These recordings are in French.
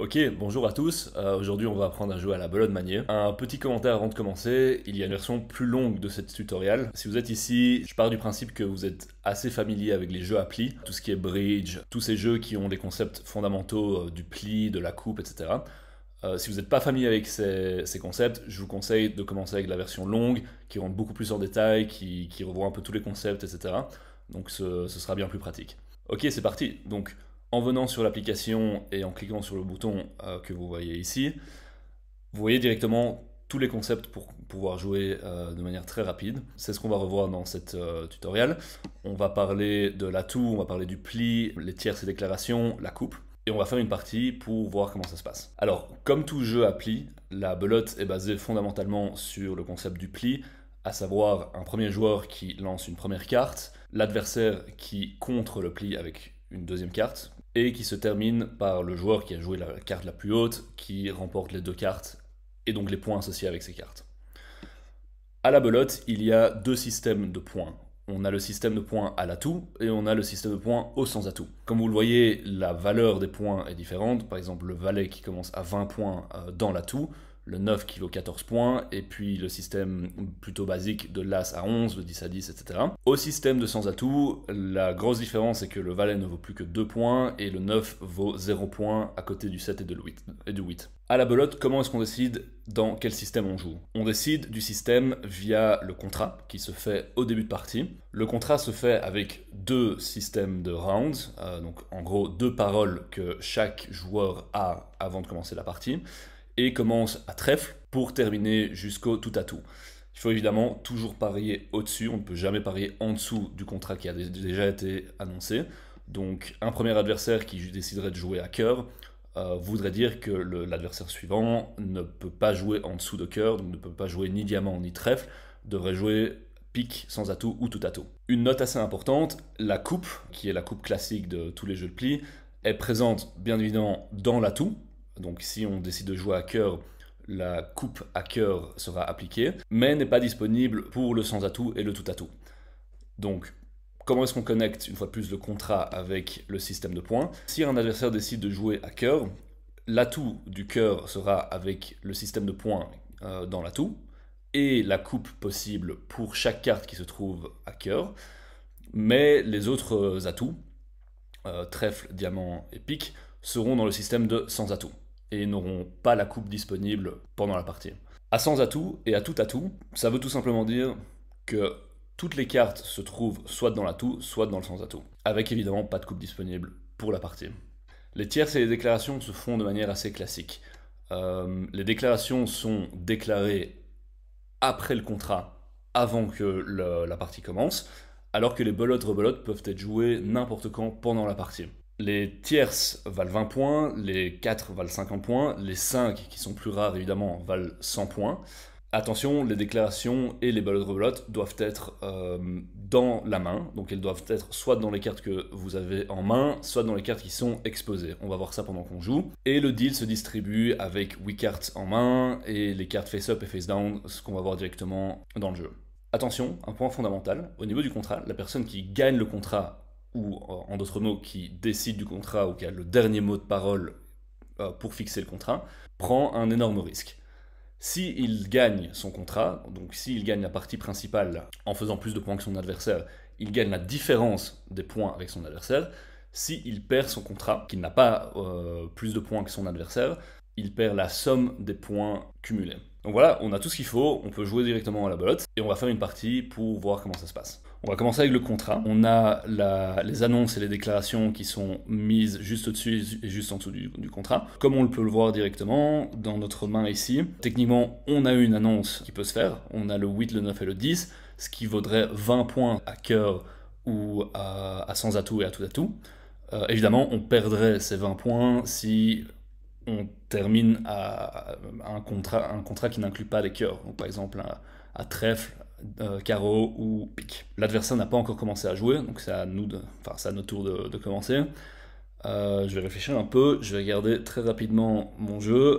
Ok, bonjour à tous. Euh, aujourd'hui, on va apprendre à jouer à la belote manier. Un petit commentaire avant de commencer. Il y a une version plus longue de cette tutoriel. Si vous êtes ici, je pars du principe que vous êtes assez familier avec les jeux à pli, tout ce qui est bridge, tous ces jeux qui ont les concepts fondamentaux euh, du pli, de la coupe, etc. Euh, si vous n'êtes pas familier avec ces, concepts, je vous conseille de commencer avec la version longue, qui rentre beaucoup plus en détail, qui, revoit un peu tous les concepts, etc. Donc ce, sera bien plus pratique. Ok, c'est parti. Donc en venant sur l'application et en cliquant sur le bouton euh, que vous voyez ici, vous voyez directement tous les concepts pour pouvoir jouer euh, de manière très rapide. C'est ce qu'on va revoir dans cette euh, tutoriel. On va parler de l'atout, on va parler du pli, les tierces et déclarations, la coupe. Et on va faire une partie pour voir comment ça se passe. Alors, comme tout jeu à pli, la belote est basée fondamentalement sur le concept du pli, à savoir un premier joueur qui lance une première carte, l'adversaire qui contre le pli avec une deuxième carte, et qui se termine par le joueur qui a joué la carte la plus haute, qui remporte les deux cartes, et donc les points associés avec ces cartes. À la belote, il y a deux systèmes de points. On a le système de points à l'atout et on a le système de points au sans atout. Comme vous le voyez, la valeur des points est différente. Par exemple, le valet qui commence à 20 points euh, dans l'atout le 9 qui vaut 14 points, et puis le système plutôt basique de l'As à 11, le 10 à 10, etc. Au système de sans atout, la grosse différence est que le Valet ne vaut plus que 2 points, et le 9 vaut 0 points à côté du 7 et, de 8, et du 8. À la belote, comment est-ce qu'on décide dans quel système on joue On décide du système via le contrat qui se fait au début de partie. Le contrat se fait avec deux systèmes de rounds, euh, donc en gros deux paroles que chaque joueur a avant de commencer la partie et commence à trèfle pour terminer jusqu'au tout à tout. Il faut évidemment toujours parier au-dessus, on ne peut jamais parier en dessous du contrat qui a déjà été annoncé. Donc un premier adversaire qui déciderait de jouer à cœur euh, voudrait dire que l'adversaire suivant ne peut pas jouer en dessous de cœur, donc ne peut pas jouer ni diamant ni trèfle, devrait jouer pique sans atout ou tout atout. Une note assez importante, la coupe, qui est la coupe classique de tous les jeux de pli, est présente bien évidemment dans l'atout, donc si on décide de jouer à cœur, la coupe à cœur sera appliquée, mais n'est pas disponible pour le sans atout et le tout atout. Donc comment est-ce qu'on connecte une fois de plus le contrat avec le système de points Si un adversaire décide de jouer à cœur, l'atout du cœur sera avec le système de points euh, dans l'atout et la coupe possible pour chaque carte qui se trouve à cœur, mais les autres euh, atouts, euh, trèfle, diamant et pique, seront dans le système de sans atout et n'auront pas la coupe disponible pendant la partie. À sans atout et à tout atout, ça veut tout simplement dire que toutes les cartes se trouvent soit dans l'atout, soit dans le sans atout, avec évidemment pas de coupe disponible pour la partie. Les tierces et les déclarations se font de manière assez classique. Euh, les déclarations sont déclarées après le contrat, avant que la partie commence, alors que les belotes-rebelotes peuvent être jouées n'importe quand pendant la partie. Les tierces valent 20 points, les 4 valent 50 points, les 5, qui sont plus rares évidemment, valent 100 points. Attention, les déclarations et les ballots de rebelote doivent être euh, dans la main, donc elles doivent être soit dans les cartes que vous avez en main, soit dans les cartes qui sont exposées. On va voir ça pendant qu'on joue. Et le deal se distribue avec 8 cartes en main et les cartes face-up et face-down, ce qu'on va voir directement dans le jeu. Attention, un point fondamental, au niveau du contrat, la personne qui gagne le contrat ou en d'autres mots, qui décide du contrat ou qui a le dernier mot de parole euh, pour fixer le contrat, prend un énorme risque. S'il il gagne son contrat, donc s'il gagne la partie principale en faisant plus de points que son adversaire, il gagne la différence des points avec son adversaire. S'il perd son contrat, qu'il n'a pas euh, plus de points que son adversaire, il perd la somme des points cumulés. Donc voilà, on a tout ce qu'il faut, on peut jouer directement à la belote et on va faire une partie pour voir comment ça se passe. On va commencer avec le contrat. On a les annonces et les déclarations qui sont mises juste au-dessus et juste en dessous du, contrat. Comme on peut le voir directement dans notre main ici, techniquement, on a une annonce qui peut se faire. On a le 8, le 9 et le 10, ce qui vaudrait 20 points à cœur ou à, sans atout et à tout atout. tout euh, évidemment, on perdrait ces 20 points si on termine à un contrat, un contrat qui n'inclut pas les cœurs, par exemple à, trèfle, euh, carreau ou pique. L'adversaire n'a pas encore commencé à jouer, donc c'est à nous, de, enfin à notre de, commencer. Euh, je vais réfléchir un peu, je vais regarder très rapidement mon jeu.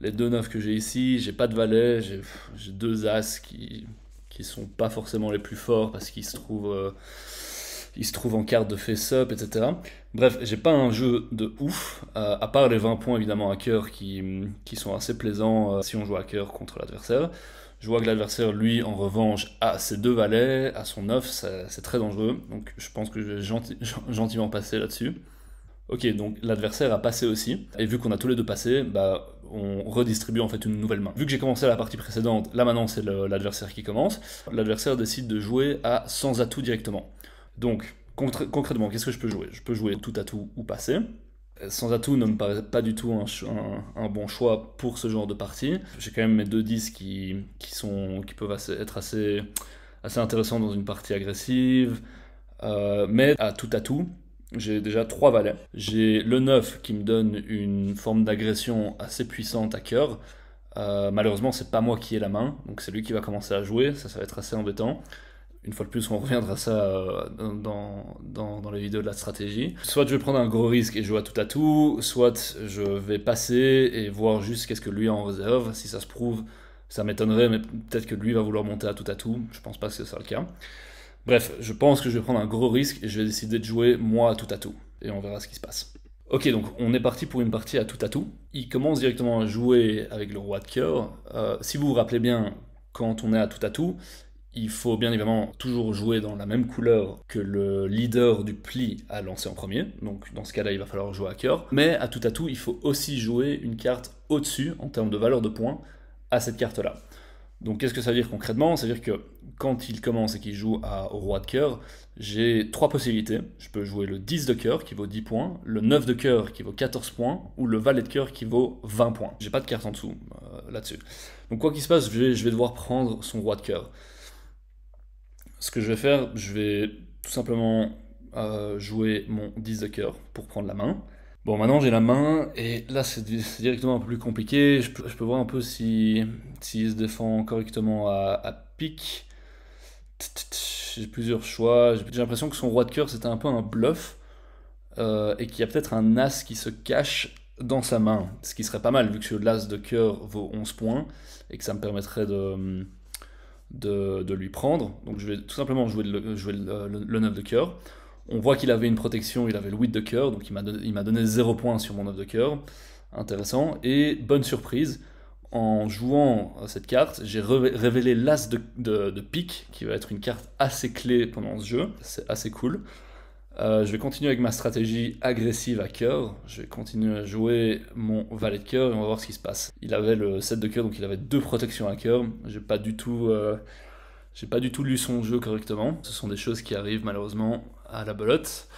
Les deux neufs que j'ai ici, j'ai pas de valet, j'ai deux as qui qui sont pas forcément les plus forts parce qu'ils se trouvent euh, il se trouve en carte de face-up, etc. Bref, j'ai pas un jeu de ouf, euh, à part les 20 points évidemment à cœur qui, qui sont assez plaisants euh, si on joue à cœur contre l'adversaire. Je vois que l'adversaire, lui, en revanche, a ses deux valets, a son 9, c'est très dangereux, donc je pense que je vais gentiment passer là-dessus. Ok, donc l'adversaire a passé aussi, et vu qu'on a tous les deux passé, bah, on redistribue en fait une nouvelle main. Vu que j'ai commencé la partie précédente, là maintenant c'est l'adversaire qui commence, l'adversaire décide de jouer à sans atout directement. Donc, concrètement, qu'est-ce que je peux jouer Je peux jouer tout à tout ou passer. Euh, sans atout ne me paraît pas du tout un, bon choix pour ce genre de partie. J'ai quand même mes deux 10 qui, sont, qui peuvent être assez, assez intéressants dans une partie agressive. Euh, mais à tout à tout j'ai déjà trois valets. J'ai le 9 qui me donne une forme d'agression assez puissante à cœur. Euh, malheureusement, c'est pas moi qui ai la main, donc c'est lui qui va commencer à jouer, ça, ça va être assez embêtant. Une fois de plus, on reviendra à ça euh, dans, les vidéos de la stratégie. Soit je vais prendre un gros risque et jouer à tout à tout, soit je vais passer et voir juste qu'est-ce que lui a en réserve. Si ça se prouve, ça m'étonnerait, mais peut-être que lui va vouloir monter à tout à tout. Je pense pas que ce soit le cas. Bref, je pense que je vais prendre un gros risque et je vais décider de jouer moi à tout à tout. Et on verra ce qui se passe. Ok, donc on est parti pour une partie à tout à tout. Il commence directement à jouer avec le roi de cœur. Euh, si vous vous rappelez bien, quand on est à tout à tout, il faut bien évidemment toujours jouer dans la même couleur que le leader du pli a lancé en premier. Donc dans ce cas-là, il va falloir jouer à cœur. Mais à tout à tout, il faut aussi jouer une carte au-dessus en termes de valeur de points à cette carte-là. Donc qu'est-ce que ça veut dire concrètement Ça veut dire que quand il commence et qu'il joue à, au roi de cœur, j'ai trois possibilités. Je peux jouer le 10 de cœur qui vaut 10 points, le 9 de cœur qui vaut 14 points, ou le valet de cœur qui vaut 20 points. J'ai pas de carte en dessous euh, là-dessus. Donc quoi qu'il se passe, je vais, je vais devoir prendre son roi de cœur ce que je vais faire, je vais tout simplement euh, jouer mon 10 de cœur pour prendre la main. Bon, maintenant j'ai la main, et là c'est directement un peu plus compliqué. Je peux, voir un peu si, si se défend correctement à, à pique. J'ai plusieurs choix. J'ai l'impression que son roi de cœur c'était un peu un bluff, euh, et qu'il y a peut-être un as qui se cache dans sa main. Ce qui serait pas mal, vu que l'as de cœur vaut 11 points, et que ça me permettrait de de, lui prendre. Donc je vais tout simplement jouer le, jouer le, 9 de cœur. On voit qu'il avait une protection, il avait le 8 de cœur, donc il m'a donné, 0 points sur mon 9 de cœur. Intéressant. Et bonne surprise, en jouant cette carte, j'ai révélé l'as de, de, de, pique, qui va être une carte assez clé pendant ce jeu. C'est assez cool. Euh, je vais continuer avec ma stratégie agressive à cœur. Je vais continuer à jouer mon valet de cœur et on va voir ce qui se passe. Il avait le 7 de cœur, donc il avait deux protections à cœur. J'ai pas du tout, euh, j'ai pas du tout lu son jeu correctement. Ce sont des choses qui arrivent malheureusement à la belote.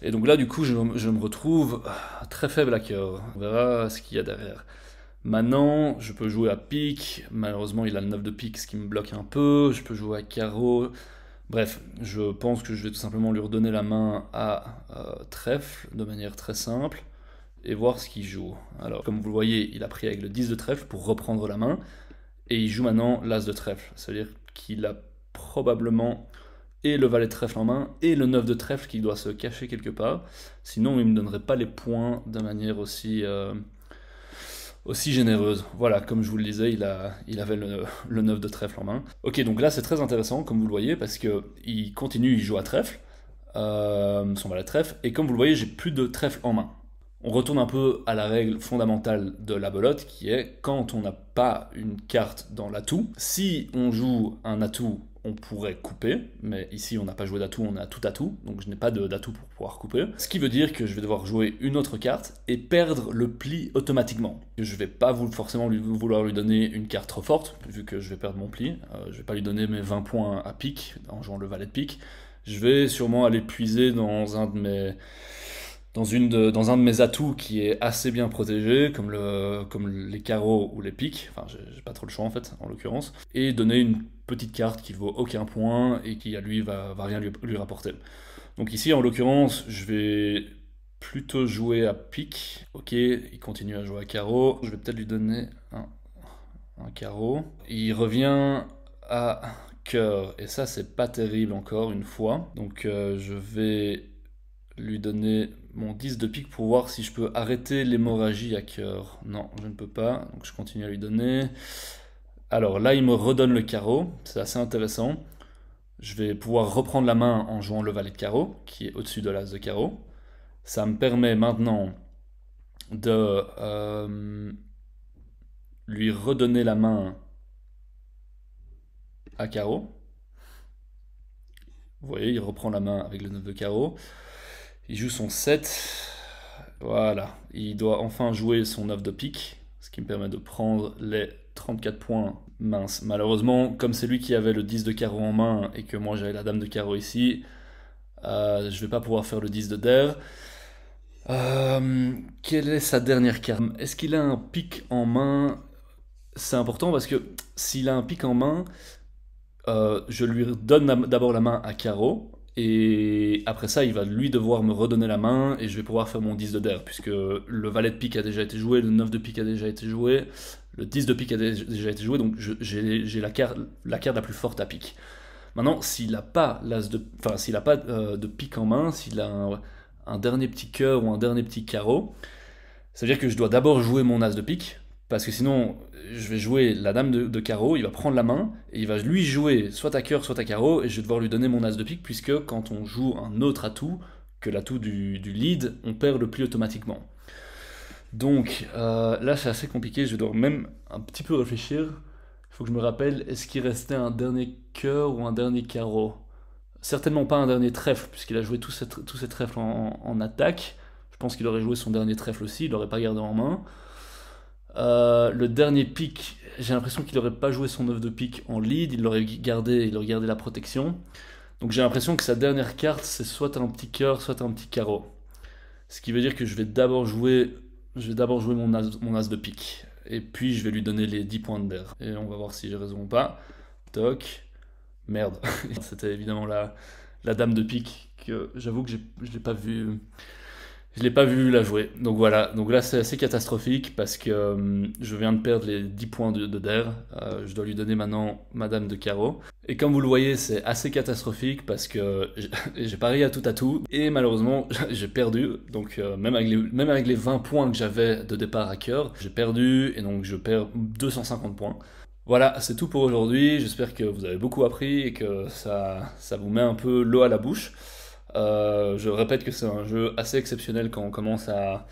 Et donc là, du coup, je me retrouve très faible à cœur. On verra ce qu'il y a derrière. Maintenant, je peux jouer à pique. Malheureusement, il a le 9 de pique, ce qui me bloque un peu. Je peux jouer à carreau. Bref, je pense que je vais tout simplement lui redonner la main à euh, trèfle de manière très simple et voir ce qu'il joue. Alors, comme vous le voyez, il a pris avec le 10 de trèfle pour reprendre la main et il joue maintenant l'as de trèfle. C'est-à-dire qu'il a probablement et le valet de trèfle en main et le 9 de trèfle qui doit se cacher quelque part. Sinon, il ne me donnerait pas les points de manière aussi. Euh, aussi généreuse. Voilà, comme je vous le disais, il, a, il avait le, le 9 de trèfle en main. Ok, donc là c'est très intéressant, comme vous le voyez, parce qu'il continue, il joue à trèfle, euh, son valet trèfle, et comme vous le voyez, j'ai plus de trèfle en main. On retourne un peu à la règle fondamentale de la belote, qui est quand on n'a pas une carte dans l'atout, si on joue un atout on pourrait couper, mais ici on n'a pas joué d'atout, on a tout atout, donc je n'ai pas d'atout pour pouvoir couper. Ce qui veut dire que je vais devoir jouer une autre carte et perdre le pli automatiquement. Je vais pas forcément lui, vouloir lui donner une carte trop forte, vu que je vais perdre mon pli. Je euh, je vais pas lui donner mes 20 points à pique en jouant le valet de pique. Je vais sûrement aller puiser dans un de mes dans, une dans un de mes atouts qui est assez bien protégé, comme, le, comme les carreaux ou les piques, enfin j'ai pas trop le choix en fait, en l'occurrence, et donner une petite carte qui vaut aucun point et qui à lui va, va rien lui, rapporter. Donc ici en l'occurrence, je vais plutôt jouer à pique. Ok, il continue à jouer à carreau. Je vais peut-être lui donner un, un carreau. Il revient à cœur. Et ça, c'est pas terrible encore une fois. Donc euh, je vais lui donner mon 10 de pique pour voir si je peux arrêter l'hémorragie à cœur. Non, je ne peux pas, donc je continue à lui donner. Alors là, il me redonne le carreau, c'est assez intéressant. Je vais pouvoir reprendre la main en jouant le valet de carreau, qui est au-dessus de l'as de carreau. Ça me permet maintenant de euh, lui redonner la main à carreau. Vous voyez, il reprend la main avec le 9 de carreau. Il joue son 7. Voilà, il doit enfin jouer son 9 de pique, ce qui me permet de prendre les 34 points. minces malheureusement, comme c'est lui qui avait le 10 de carreau en main et que moi j'avais la dame de carreau ici, euh, je vais pas pouvoir faire le 10 de der. Euh, quelle est sa dernière carte Est-ce qu'il a un pique en main C'est important parce que s'il a un pique en main, euh, je lui donne d'abord la main à carreau et après ça, il va lui devoir me redonner la main et je vais pouvoir faire mon 10 de der, puisque le valet de pique a déjà été joué, le 9 de pique a déjà été joué, le 10 de pique a déjà été joué, donc j'ai la carte, la carte la plus forte à pique. Maintenant, s'il n'a pas, de, a pas euh, de pique en main, s'il a un, dernier petit cœur ou un dernier petit carreau, ça veut dire que je dois d'abord jouer mon as de pique, parce que sinon, je vais jouer la dame de, carreau, il va prendre la main, et il va lui jouer soit à cœur, soit à carreau, et je vais devoir lui donner mon as de pique, puisque quand on joue un autre atout que l'atout du, lead, on perd le plus automatiquement. Donc euh, là, c'est assez compliqué, je dois même un petit peu réfléchir. Il faut que je me rappelle, est-ce qu'il restait un dernier cœur ou un dernier carreau Certainement pas un dernier trèfle, puisqu'il a joué tous ses, trèfles en, attaque. Je pense qu'il aurait joué son dernier trèfle aussi, il l'aurait pas gardé en main. Euh, le dernier pic, j'ai l'impression qu'il n'aurait pas joué son 9 de pic en lead, il gardé, il aurait gardé la protection. Donc j'ai l'impression que sa dernière carte, c'est soit un petit cœur, soit un petit carreau. Ce qui veut dire que je vais d'abord jouer, je vais d'abord jouer mon, as, de pic, Et puis je vais lui donner les 10 points de d'air. Et on va voir si j'ai raison ou pas. Toc. Merde. C'était évidemment la, dame de pique que j'avoue que je n'ai pas vue je l'ai pas vu la jouer. Donc voilà. Donc là, c'est assez catastrophique parce que euh, je viens de perdre les 10 points de, de Der. Euh, je dois lui donner maintenant Madame de Caro. Et comme vous le voyez, c'est assez catastrophique parce que j'ai parié à tout à tout. Et malheureusement, j'ai perdu. Donc euh, même, avec les, même avec 20 points que j'avais de départ à cœur, j'ai perdu. Et donc je perds 250 points. Voilà, c'est tout pour aujourd'hui. J'espère que vous avez beaucoup appris et que ça, ça vous met un peu l'eau à la bouche. Euh, je répète que c'est un jeu assez exceptionnel quand on commence à,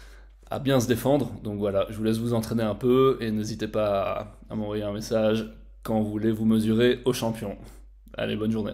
bien se défendre. Donc voilà, je vous laisse vous entraîner un peu et n'hésitez pas à, à m'envoyer un message quand vous voulez vous mesurer au champion. Allez, bonne journée.